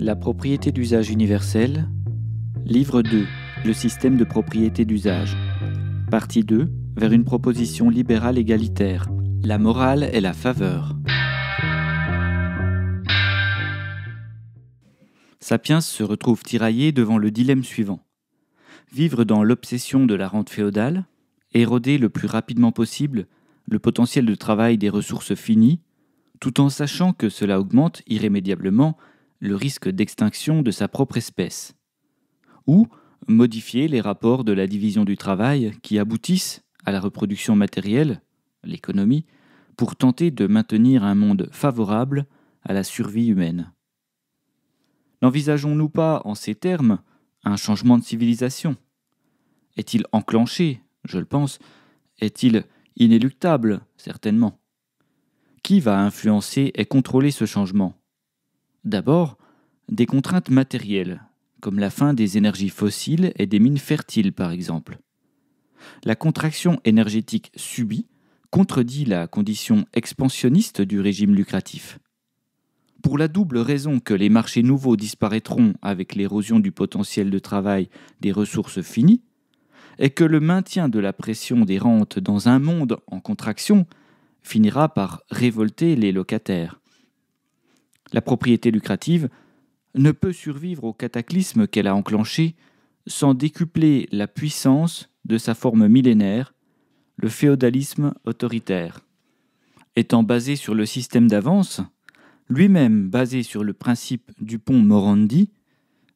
La propriété d'usage universel. Livre 2. Le système de propriété d'usage. Partie 2. Vers une proposition libérale égalitaire. La morale et la faveur. Sapiens se retrouve tiraillé devant le dilemme suivant. Vivre dans l'obsession de la rente féodale, éroder le plus rapidement possible le potentiel de travail des ressources finies, tout en sachant que cela augmente irrémédiablement le risque d'extinction de sa propre espèce, ou modifier les rapports de la division du travail qui aboutissent à la reproduction matérielle, l'économie, pour tenter de maintenir un monde favorable à la survie humaine. N'envisageons-nous pas, en ces termes, un changement de civilisation Est-il enclenché Je le pense. Est-il inéluctable Certainement. Qui va influencer et contrôler ce changement D'abord, des contraintes matérielles, comme la fin des énergies fossiles et des mines fertiles par exemple. La contraction énergétique subie contredit la condition expansionniste du régime lucratif. Pour la double raison que les marchés nouveaux disparaîtront avec l'érosion du potentiel de travail des ressources finies, et que le maintien de la pression des rentes dans un monde en contraction finira par révolter les locataires la propriété lucrative, ne peut survivre au cataclysme qu'elle a enclenché sans décupler la puissance de sa forme millénaire, le féodalisme autoritaire. Étant basé sur le système d'avance, lui-même basé sur le principe du pont Morandi,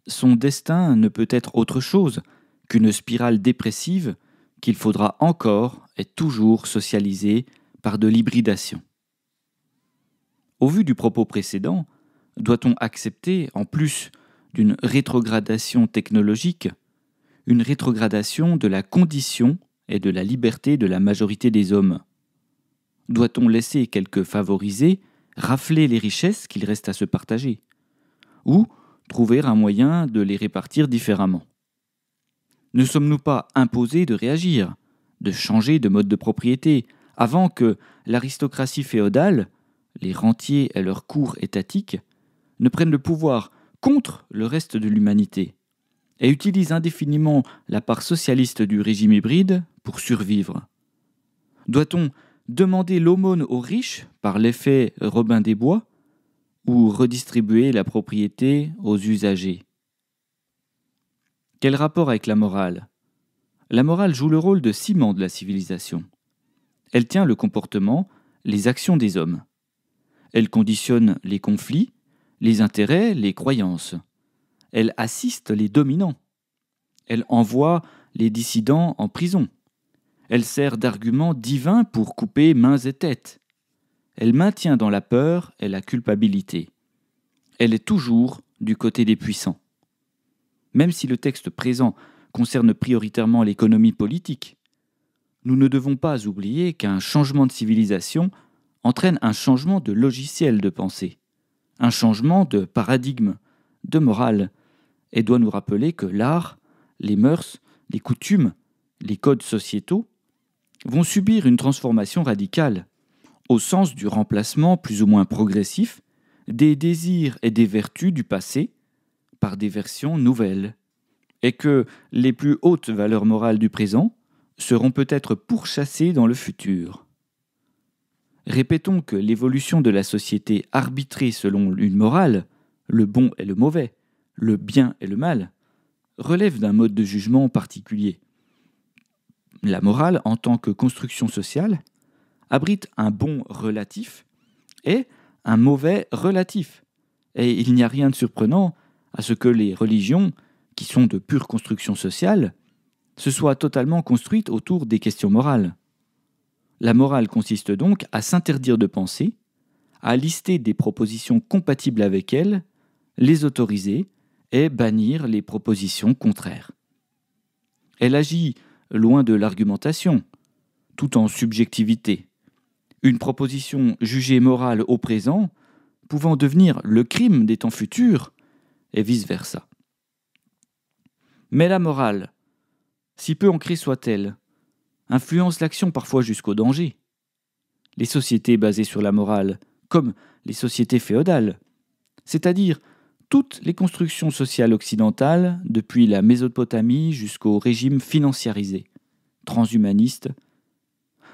son destin ne peut être autre chose qu'une spirale dépressive qu'il faudra encore et toujours socialiser par de l'hybridation. Au vu du propos précédent, doit-on accepter, en plus d'une rétrogradation technologique, une rétrogradation de la condition et de la liberté de la majorité des hommes Doit-on laisser quelques favorisés rafler les richesses qu'il reste à se partager Ou trouver un moyen de les répartir différemment Ne sommes-nous pas imposés de réagir, de changer de mode de propriété, avant que l'aristocratie féodale, les rentiers à leur cours étatique, ne prennent le pouvoir contre le reste de l'humanité et utilisent indéfiniment la part socialiste du régime hybride pour survivre. Doit-on demander l'aumône aux riches par l'effet Robin des Bois ou redistribuer la propriété aux usagers Quel rapport avec la morale La morale joue le rôle de ciment de la civilisation. Elle tient le comportement, les actions des hommes. Elle conditionne les conflits, les intérêts, les croyances. Elle assiste les dominants. Elle envoie les dissidents en prison. Elle sert d'argument divin pour couper mains et têtes. Elle maintient dans la peur et la culpabilité. Elle est toujours du côté des puissants. Même si le texte présent concerne prioritairement l'économie politique, nous ne devons pas oublier qu'un changement de civilisation entraîne un changement de logiciel de pensée, un changement de paradigme, de morale, et doit nous rappeler que l'art, les mœurs, les coutumes, les codes sociétaux vont subir une transformation radicale, au sens du remplacement plus ou moins progressif des désirs et des vertus du passé par des versions nouvelles, et que les plus hautes valeurs morales du présent seront peut-être pourchassées dans le futur. Répétons que l'évolution de la société arbitrée selon une morale, le bon et le mauvais, le bien et le mal, relève d'un mode de jugement particulier. La morale, en tant que construction sociale, abrite un bon relatif et un mauvais relatif. Et il n'y a rien de surprenant à ce que les religions, qui sont de pure construction sociale, se soient totalement construites autour des questions morales. La morale consiste donc à s'interdire de penser, à lister des propositions compatibles avec elle, les autoriser et bannir les propositions contraires. Elle agit loin de l'argumentation, tout en subjectivité. Une proposition jugée morale au présent pouvant devenir le crime des temps futurs, et vice-versa. Mais la morale, si peu ancrée soit-elle, influencent l'action parfois jusqu'au danger. Les sociétés basées sur la morale, comme les sociétés féodales, c'est-à-dire toutes les constructions sociales occidentales, depuis la Mésopotamie jusqu'au régime financiarisé, transhumaniste,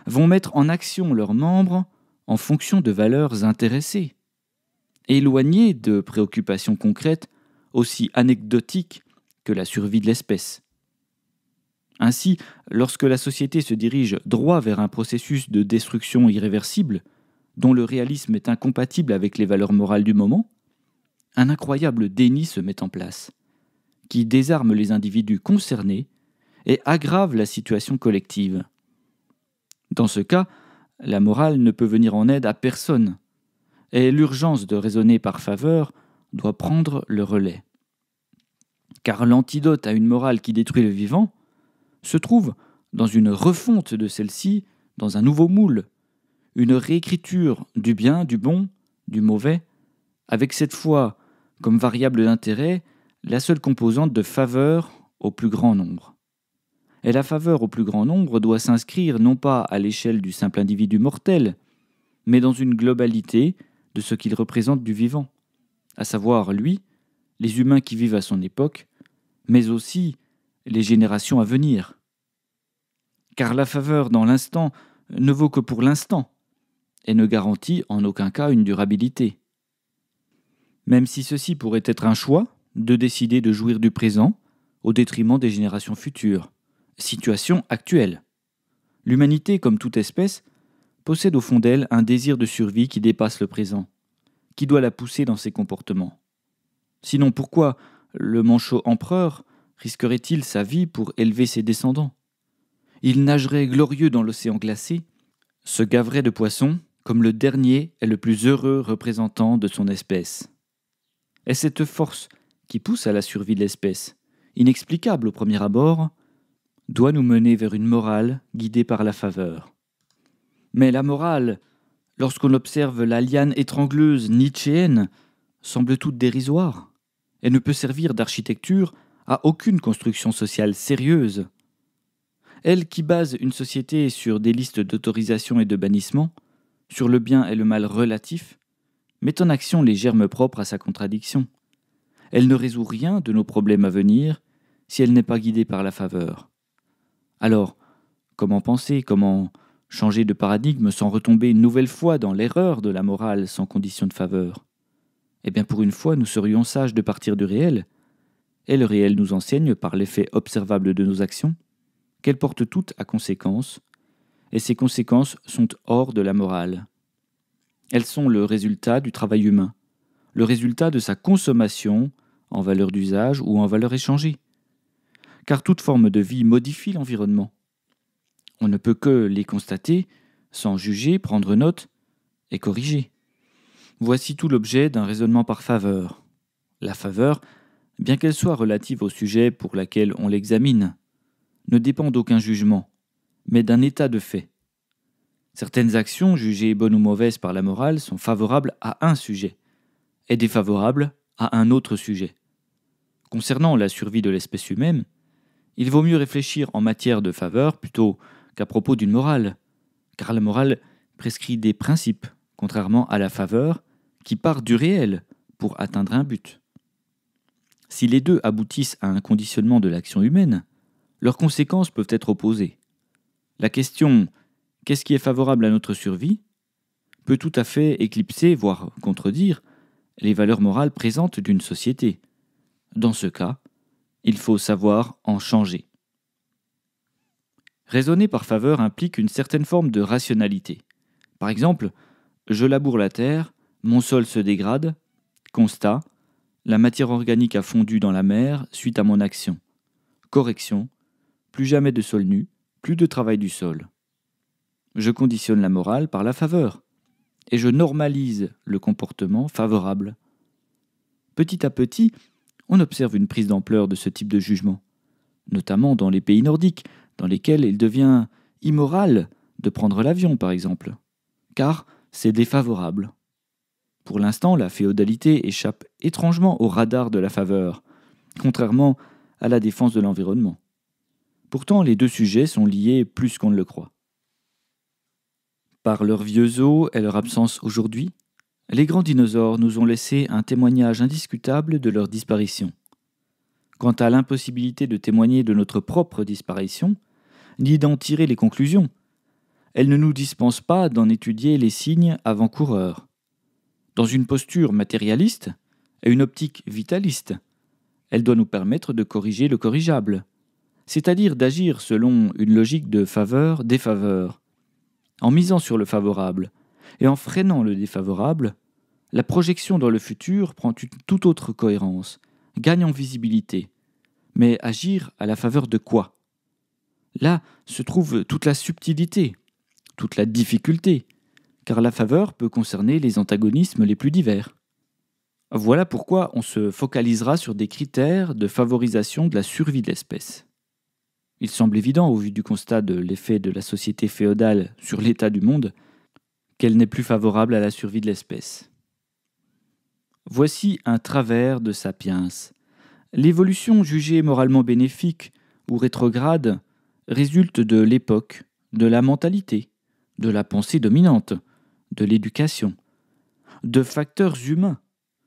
vont mettre en action leurs membres en fonction de valeurs intéressées, éloignées de préoccupations concrètes aussi anecdotiques que la survie de l'espèce. Ainsi, lorsque la société se dirige droit vers un processus de destruction irréversible, dont le réalisme est incompatible avec les valeurs morales du moment, un incroyable déni se met en place, qui désarme les individus concernés et aggrave la situation collective. Dans ce cas, la morale ne peut venir en aide à personne, et l'urgence de raisonner par faveur doit prendre le relais. Car l'antidote à une morale qui détruit le vivant, se trouve dans une refonte de celle-ci, dans un nouveau moule, une réécriture du bien, du bon, du mauvais, avec cette fois, comme variable d'intérêt, la seule composante de faveur au plus grand nombre. Et la faveur au plus grand nombre doit s'inscrire non pas à l'échelle du simple individu mortel, mais dans une globalité de ce qu'il représente du vivant, à savoir lui, les humains qui vivent à son époque, mais aussi les générations à venir. Car la faveur dans l'instant ne vaut que pour l'instant et ne garantit en aucun cas une durabilité. Même si ceci pourrait être un choix de décider de jouir du présent au détriment des générations futures. Situation actuelle. L'humanité, comme toute espèce, possède au fond d'elle un désir de survie qui dépasse le présent, qui doit la pousser dans ses comportements. Sinon pourquoi le manchot empereur risquerait-il sa vie pour élever ses descendants Il nagerait glorieux dans l'océan glacé, se gaverait de poissons, comme le dernier et le plus heureux représentant de son espèce. Et cette force qui pousse à la survie de l'espèce, inexplicable au premier abord, doit nous mener vers une morale guidée par la faveur. Mais la morale, lorsqu'on observe la liane étrangleuse nietzschéenne, semble toute dérisoire. Elle ne peut servir d'architecture à aucune construction sociale sérieuse. Elle qui base une société sur des listes d'autorisation et de bannissement, sur le bien et le mal relatif, met en action les germes propres à sa contradiction. Elle ne résout rien de nos problèmes à venir si elle n'est pas guidée par la faveur. Alors, comment penser, comment changer de paradigme sans retomber une nouvelle fois dans l'erreur de la morale sans condition de faveur Eh bien, pour une fois, nous serions sages de partir du réel et le réel nous enseigne par l'effet observable de nos actions qu'elles portent toutes à conséquence, et ces conséquences sont hors de la morale. Elles sont le résultat du travail humain, le résultat de sa consommation en valeur d'usage ou en valeur échangée. Car toute forme de vie modifie l'environnement. On ne peut que les constater, sans juger, prendre note et corriger. Voici tout l'objet d'un raisonnement par faveur. La faveur, bien qu'elle soit relative au sujet pour lequel on l'examine, ne dépend d'aucun jugement, mais d'un état de fait. Certaines actions jugées bonnes ou mauvaises par la morale sont favorables à un sujet et défavorables à un autre sujet. Concernant la survie de l'espèce humaine, il vaut mieux réfléchir en matière de faveur plutôt qu'à propos d'une morale, car la morale prescrit des principes, contrairement à la faveur qui part du réel pour atteindre un but. Si les deux aboutissent à un conditionnement de l'action humaine, leurs conséquences peuvent être opposées. La question qu'est-ce qui est favorable à notre survie peut tout à fait éclipser, voire contredire, les valeurs morales présentes d'une société. Dans ce cas, il faut savoir en changer. Raisonner par faveur implique une certaine forme de rationalité. Par exemple, je laboure la terre, mon sol se dégrade, constat, la matière organique a fondu dans la mer suite à mon action. Correction. Plus jamais de sol nu, plus de travail du sol. Je conditionne la morale par la faveur. Et je normalise le comportement favorable. Petit à petit, on observe une prise d'ampleur de ce type de jugement, notamment dans les pays nordiques, dans lesquels il devient immoral de prendre l'avion, par exemple, car c'est défavorable. Pour l'instant, la féodalité échappe étrangement au radar de la faveur, contrairement à la défense de l'environnement. Pourtant, les deux sujets sont liés plus qu'on ne le croit. Par leurs vieux os et leur absence aujourd'hui, les grands dinosaures nous ont laissé un témoignage indiscutable de leur disparition. Quant à l'impossibilité de témoigner de notre propre disparition, ni d'en tirer les conclusions, elle ne nous dispense pas d'en étudier les signes avant-coureurs dans une posture matérialiste et une optique vitaliste. Elle doit nous permettre de corriger le corrigeable, c'est-à-dire d'agir selon une logique de faveur-défaveur. En misant sur le favorable et en freinant le défavorable, la projection dans le futur prend une toute autre cohérence, gagne en visibilité. Mais agir à la faveur de quoi Là se trouve toute la subtilité, toute la difficulté, car la faveur peut concerner les antagonismes les plus divers. Voilà pourquoi on se focalisera sur des critères de favorisation de la survie de l'espèce. Il semble évident, au vu du constat de l'effet de la société féodale sur l'état du monde, qu'elle n'est plus favorable à la survie de l'espèce. Voici un travers de Sapiens. L'évolution jugée moralement bénéfique ou rétrograde résulte de l'époque, de la mentalité, de la pensée dominante, de l'éducation, de facteurs humains,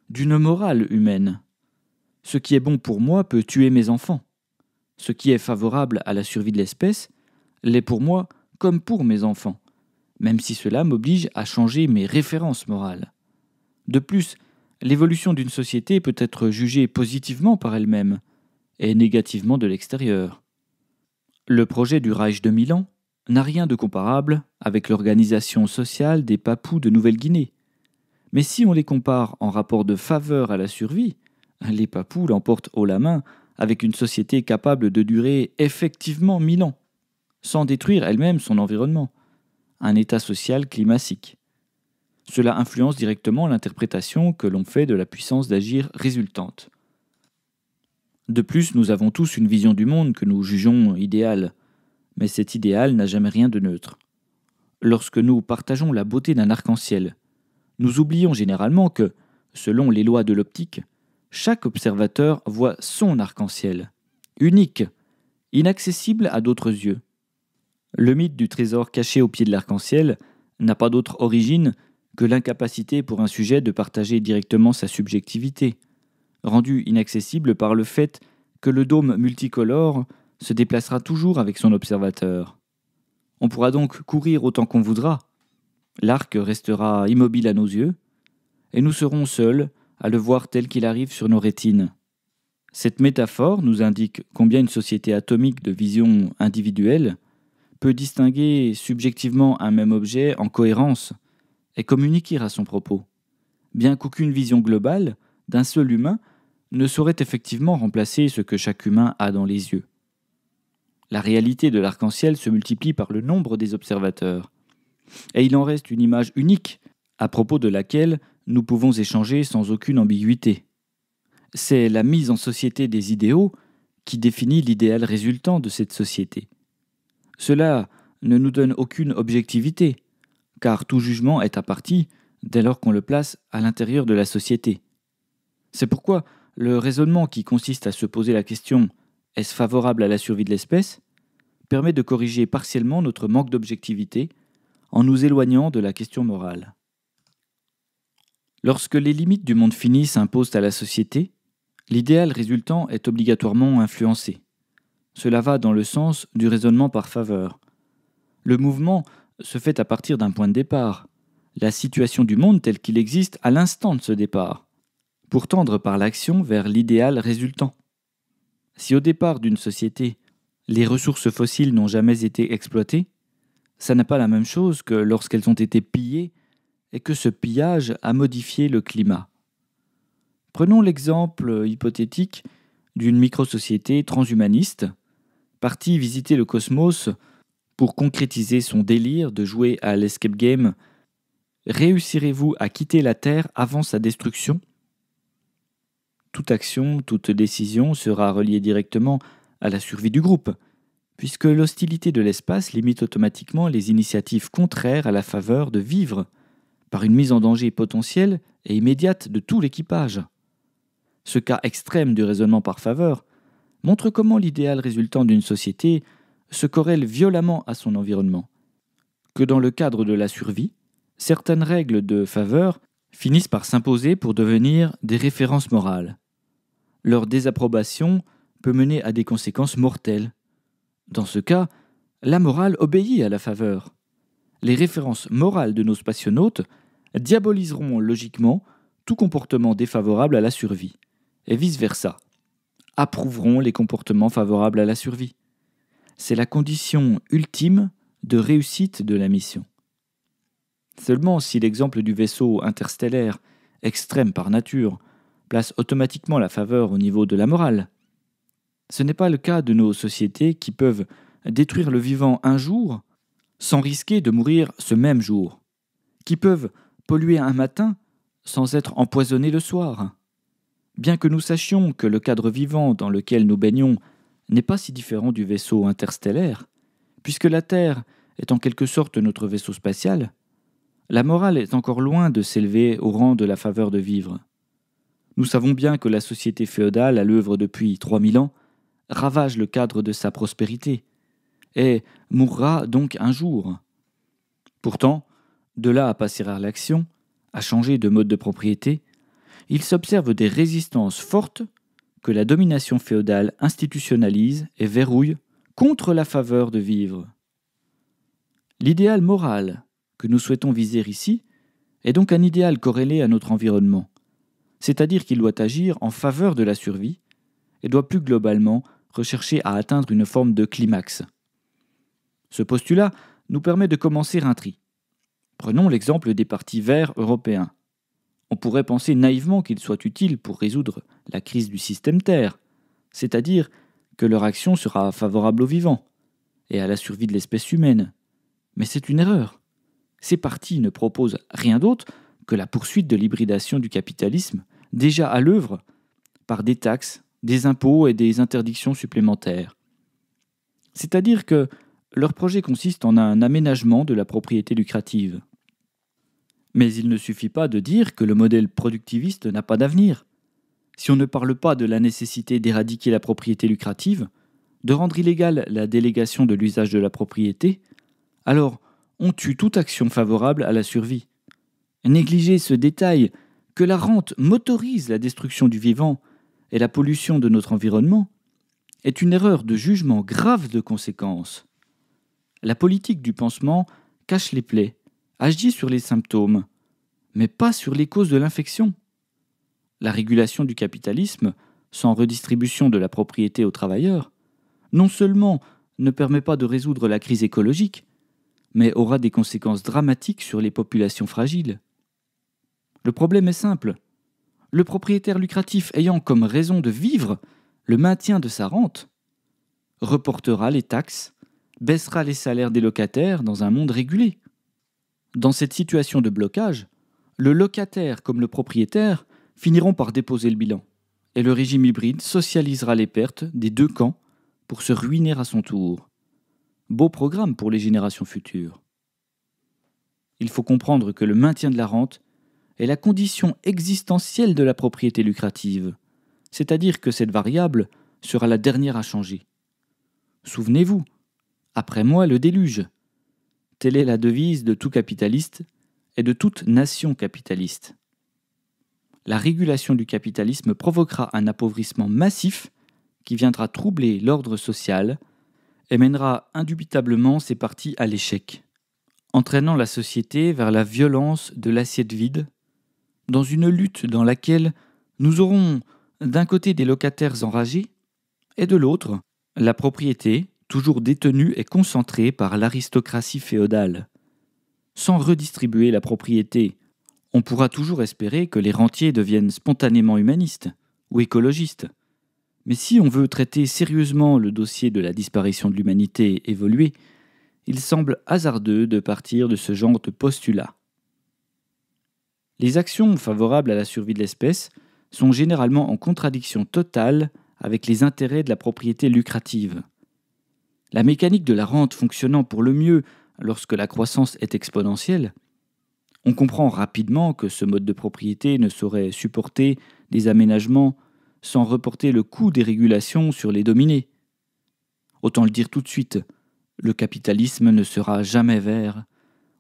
d'une morale humaine. Ce qui est bon pour moi peut tuer mes enfants. Ce qui est favorable à la survie de l'espèce l'est pour moi comme pour mes enfants, même si cela m'oblige à changer mes références morales. De plus, l'évolution d'une société peut être jugée positivement par elle-même et négativement de l'extérieur. Le projet du Reich de Milan n'a rien de comparable avec l'organisation sociale des Papous de Nouvelle-Guinée. Mais si on les compare en rapport de faveur à la survie, les Papous l'emportent haut la main avec une société capable de durer effectivement mille ans, sans détruire elle-même son environnement, un état social climatique. Cela influence directement l'interprétation que l'on fait de la puissance d'agir résultante. De plus, nous avons tous une vision du monde que nous jugeons idéale, mais cet idéal n'a jamais rien de neutre. Lorsque nous partageons la beauté d'un arc-en-ciel, nous oublions généralement que, selon les lois de l'optique, chaque observateur voit son arc-en-ciel, unique, inaccessible à d'autres yeux. Le mythe du trésor caché au pied de l'arc-en-ciel n'a pas d'autre origine que l'incapacité pour un sujet de partager directement sa subjectivité, rendue inaccessible par le fait que le dôme multicolore se déplacera toujours avec son observateur. On pourra donc courir autant qu'on voudra. L'arc restera immobile à nos yeux, et nous serons seuls à le voir tel qu'il arrive sur nos rétines. Cette métaphore nous indique combien une société atomique de vision individuelle peut distinguer subjectivement un même objet en cohérence et communiquer à son propos, bien qu'aucune vision globale d'un seul humain ne saurait effectivement remplacer ce que chaque humain a dans les yeux. La réalité de l'arc-en-ciel se multiplie par le nombre des observateurs. Et il en reste une image unique, à propos de laquelle nous pouvons échanger sans aucune ambiguïté. C'est la mise en société des idéaux qui définit l'idéal résultant de cette société. Cela ne nous donne aucune objectivité, car tout jugement est à partie dès lors qu'on le place à l'intérieur de la société. C'est pourquoi le raisonnement qui consiste à se poser la question est-ce favorable à la survie de l'espèce permet de corriger partiellement notre manque d'objectivité en nous éloignant de la question morale. Lorsque les limites du monde fini s'imposent à la société, l'idéal résultant est obligatoirement influencé. Cela va dans le sens du raisonnement par faveur. Le mouvement se fait à partir d'un point de départ, la situation du monde tel qu'il existe à l'instant de ce départ, pour tendre par l'action vers l'idéal résultant. Si au départ d'une société, les ressources fossiles n'ont jamais été exploitées, ça n'est pas la même chose que lorsqu'elles ont été pillées et que ce pillage a modifié le climat. Prenons l'exemple hypothétique d'une micro-société transhumaniste, partie visiter le cosmos pour concrétiser son délire de jouer à l'escape game Réussirez-vous à quitter la Terre avant sa destruction toute action, toute décision sera reliée directement à la survie du groupe, puisque l'hostilité de l'espace limite automatiquement les initiatives contraires à la faveur de vivre, par une mise en danger potentielle et immédiate de tout l'équipage. Ce cas extrême du raisonnement par faveur montre comment l'idéal résultant d'une société se corrèle violemment à son environnement, que dans le cadre de la survie, certaines règles de faveur finissent par s'imposer pour devenir des références morales. Leur désapprobation peut mener à des conséquences mortelles. Dans ce cas, la morale obéit à la faveur. Les références morales de nos spationautes diaboliseront logiquement tout comportement défavorable à la survie, et vice-versa, approuveront les comportements favorables à la survie. C'est la condition ultime de réussite de la mission. Seulement, si l'exemple du vaisseau interstellaire, extrême par nature, place automatiquement la faveur au niveau de la morale, ce n'est pas le cas de nos sociétés qui peuvent détruire le vivant un jour sans risquer de mourir ce même jour, qui peuvent polluer un matin sans être empoisonnés le soir. Bien que nous sachions que le cadre vivant dans lequel nous baignons n'est pas si différent du vaisseau interstellaire, puisque la Terre est en quelque sorte notre vaisseau spatial, la morale est encore loin de s'élever au rang de la faveur de vivre. Nous savons bien que la société féodale, à l'œuvre depuis 3000 ans, ravage le cadre de sa prospérité, et mourra donc un jour. Pourtant, de là à passer à l'action, à changer de mode de propriété, il s'observe des résistances fortes que la domination féodale institutionnalise et verrouille contre la faveur de vivre. L'idéal moral, que nous souhaitons viser ici est donc un idéal corrélé à notre environnement, c'est-à-dire qu'il doit agir en faveur de la survie et doit plus globalement rechercher à atteindre une forme de climax. Ce postulat nous permet de commencer un tri. Prenons l'exemple des partis verts européens. On pourrait penser naïvement qu'ils soient utiles pour résoudre la crise du système Terre, c'est-à-dire que leur action sera favorable aux vivants et à la survie de l'espèce humaine. Mais c'est une erreur. Ces partis ne proposent rien d'autre que la poursuite de l'hybridation du capitalisme, déjà à l'œuvre par des taxes, des impôts et des interdictions supplémentaires. C'est-à-dire que leur projet consiste en un aménagement de la propriété lucrative. Mais il ne suffit pas de dire que le modèle productiviste n'a pas d'avenir. Si on ne parle pas de la nécessité d'éradiquer la propriété lucrative, de rendre illégale la délégation de l'usage de la propriété, alors ont tue toute action favorable à la survie. Négliger ce détail que la rente motorise la destruction du vivant et la pollution de notre environnement est une erreur de jugement grave de conséquences. La politique du pansement cache les plaies, agit sur les symptômes, mais pas sur les causes de l'infection. La régulation du capitalisme, sans redistribution de la propriété aux travailleurs, non seulement ne permet pas de résoudre la crise écologique, mais aura des conséquences dramatiques sur les populations fragiles. Le problème est simple. Le propriétaire lucratif ayant comme raison de vivre le maintien de sa rente, reportera les taxes, baissera les salaires des locataires dans un monde régulé. Dans cette situation de blocage, le locataire comme le propriétaire finiront par déposer le bilan, et le régime hybride socialisera les pertes des deux camps pour se ruiner à son tour. Beau programme pour les générations futures. Il faut comprendre que le maintien de la rente est la condition existentielle de la propriété lucrative, c'est-à-dire que cette variable sera la dernière à changer. Souvenez-vous, après moi le déluge. Telle est la devise de tout capitaliste et de toute nation capitaliste. La régulation du capitalisme provoquera un appauvrissement massif qui viendra troubler l'ordre social, et mènera indubitablement ses parties à l'échec, entraînant la société vers la violence de l'assiette vide, dans une lutte dans laquelle nous aurons d'un côté des locataires enragés et de l'autre la propriété toujours détenue et concentrée par l'aristocratie féodale. Sans redistribuer la propriété, on pourra toujours espérer que les rentiers deviennent spontanément humanistes ou écologistes. Mais si on veut traiter sérieusement le dossier de la disparition de l'humanité évoluée, il semble hasardeux de partir de ce genre de postulat. Les actions favorables à la survie de l'espèce sont généralement en contradiction totale avec les intérêts de la propriété lucrative. La mécanique de la rente fonctionnant pour le mieux lorsque la croissance est exponentielle, on comprend rapidement que ce mode de propriété ne saurait supporter des aménagements sans reporter le coût des régulations sur les dominés. Autant le dire tout de suite, le capitalisme ne sera jamais vert,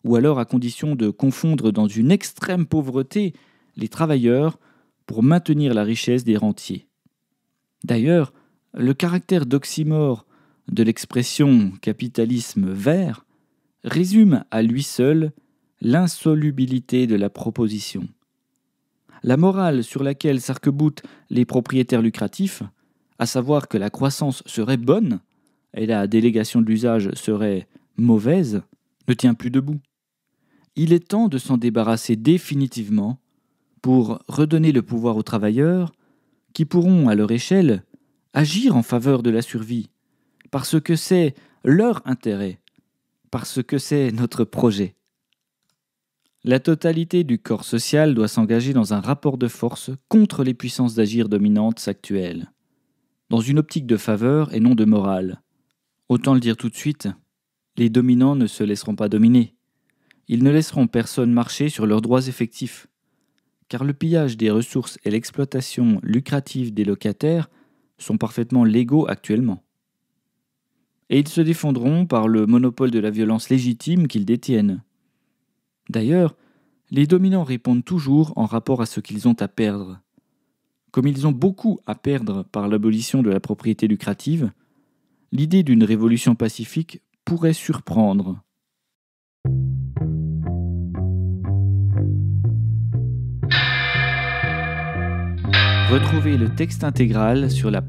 ou alors à condition de confondre dans une extrême pauvreté les travailleurs pour maintenir la richesse des rentiers. D'ailleurs, le caractère d'oxymore de l'expression capitalisme vert résume à lui seul l'insolubilité de la proposition la morale sur laquelle s'arc-boutent les propriétaires lucratifs, à savoir que la croissance serait bonne et la délégation de l'usage serait mauvaise, ne tient plus debout. Il est temps de s'en débarrasser définitivement pour redonner le pouvoir aux travailleurs qui pourront, à leur échelle, agir en faveur de la survie, parce que c'est leur intérêt, parce que c'est notre projet. La totalité du corps social doit s'engager dans un rapport de force contre les puissances d'agir dominantes actuelles, dans une optique de faveur et non de morale. Autant le dire tout de suite, les dominants ne se laisseront pas dominer. Ils ne laisseront personne marcher sur leurs droits effectifs. Car le pillage des ressources et l'exploitation lucrative des locataires sont parfaitement légaux actuellement. Et ils se défendront par le monopole de la violence légitime qu'ils détiennent D'ailleurs, les dominants répondent toujours en rapport à ce qu'ils ont à perdre. Comme ils ont beaucoup à perdre par l'abolition de la propriété lucrative, l'idée d'une révolution pacifique pourrait surprendre. Retrouvez le texte intégral sur la